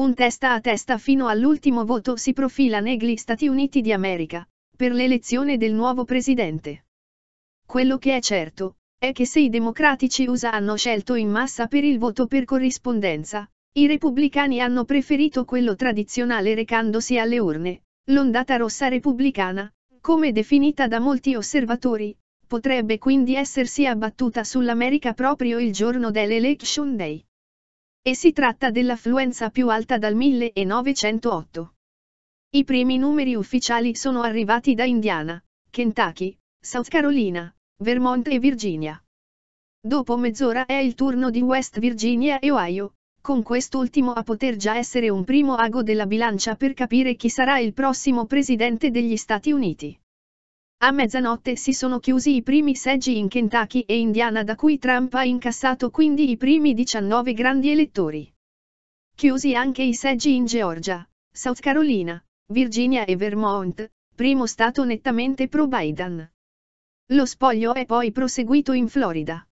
Un testa a testa fino all'ultimo voto si profila negli Stati Uniti di America, per l'elezione del nuovo presidente. Quello che è certo, è che se i democratici USA hanno scelto in massa per il voto per corrispondenza, i repubblicani hanno preferito quello tradizionale recandosi alle urne, l'ondata rossa repubblicana, come definita da molti osservatori, potrebbe quindi essersi abbattuta sull'America proprio il giorno dell'Election Day. E si tratta dell'affluenza più alta dal 1908. I primi numeri ufficiali sono arrivati da Indiana, Kentucky, South Carolina, Vermont e Virginia. Dopo mezz'ora è il turno di West Virginia e Ohio, con quest'ultimo a poter già essere un primo ago della bilancia per capire chi sarà il prossimo presidente degli Stati Uniti. A mezzanotte si sono chiusi i primi seggi in Kentucky e Indiana da cui Trump ha incassato quindi i primi 19 grandi elettori. Chiusi anche i seggi in Georgia, South Carolina, Virginia e Vermont, primo stato nettamente pro-Biden. Lo spoglio è poi proseguito in Florida.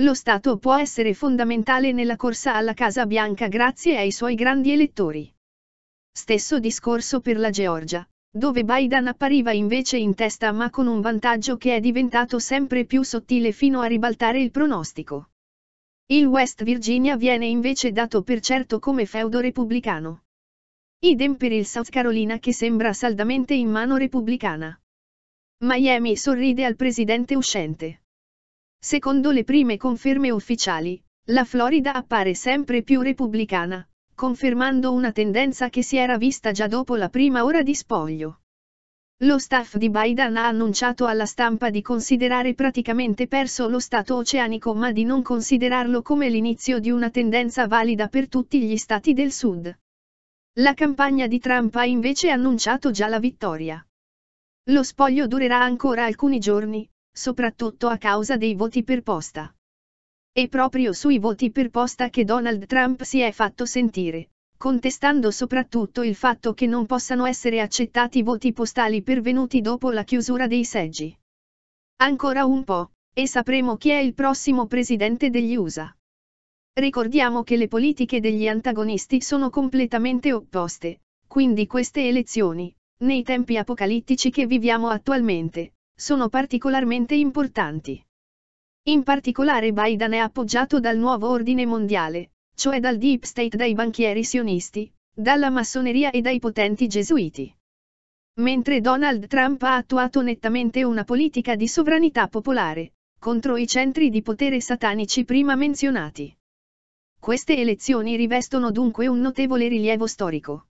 Lo Stato può essere fondamentale nella corsa alla Casa Bianca grazie ai suoi grandi elettori. Stesso discorso per la Georgia, dove Biden appariva invece in testa ma con un vantaggio che è diventato sempre più sottile fino a ribaltare il pronostico. Il West Virginia viene invece dato per certo come feudo repubblicano. Idem per il South Carolina che sembra saldamente in mano repubblicana. Miami sorride al presidente uscente. Secondo le prime conferme ufficiali, la Florida appare sempre più repubblicana, confermando una tendenza che si era vista già dopo la prima ora di spoglio. Lo staff di Biden ha annunciato alla stampa di considerare praticamente perso lo Stato oceanico ma di non considerarlo come l'inizio di una tendenza valida per tutti gli Stati del Sud. La campagna di Trump ha invece annunciato già la vittoria. Lo spoglio durerà ancora alcuni giorni, soprattutto a causa dei voti per posta. È proprio sui voti per posta che Donald Trump si è fatto sentire, contestando soprattutto il fatto che non possano essere accettati voti postali pervenuti dopo la chiusura dei seggi. Ancora un po', e sapremo chi è il prossimo presidente degli USA. Ricordiamo che le politiche degli antagonisti sono completamente opposte, quindi queste elezioni, nei tempi apocalittici che viviamo attualmente, sono particolarmente importanti. In particolare Biden è appoggiato dal nuovo ordine mondiale, cioè dal deep state dai banchieri sionisti, dalla massoneria e dai potenti gesuiti. Mentre Donald Trump ha attuato nettamente una politica di sovranità popolare, contro i centri di potere satanici prima menzionati. Queste elezioni rivestono dunque un notevole rilievo storico.